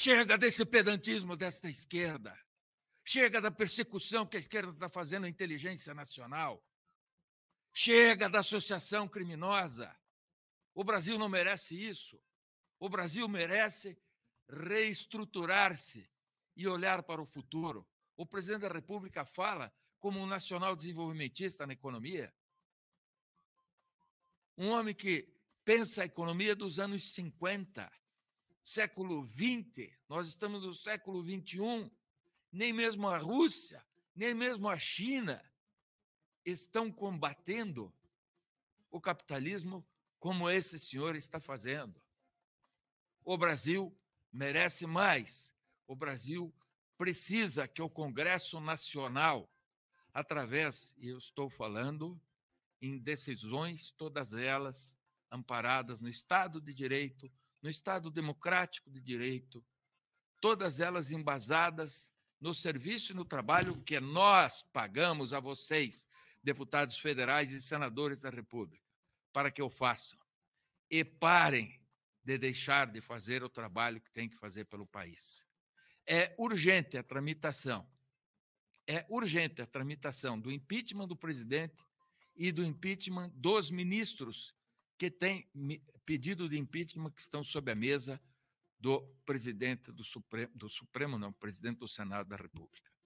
Chega desse pedantismo desta esquerda. Chega da persecução que a esquerda está fazendo à inteligência nacional. Chega da associação criminosa. O Brasil não merece isso. O Brasil merece reestruturar-se e olhar para o futuro. O presidente da República fala como um nacional desenvolvimentista na economia. Um homem que pensa a economia dos anos 50 século XX, nós estamos no século XXI, nem mesmo a Rússia, nem mesmo a China estão combatendo o capitalismo como esse senhor está fazendo. O Brasil merece mais. O Brasil precisa que o Congresso Nacional, através, e eu estou falando em decisões, todas elas amparadas no Estado de Direito, no Estado democrático de direito, todas elas embasadas no serviço e no trabalho que nós pagamos a vocês, deputados federais e senadores da República, para que eu faça. E parem de deixar de fazer o trabalho que tem que fazer pelo país. É urgente a tramitação. É urgente a tramitação do impeachment do presidente e do impeachment dos ministros que tem pedido de impeachment que estão sob a mesa do presidente do Supremo, do Supremo não, presidente do Senado da República.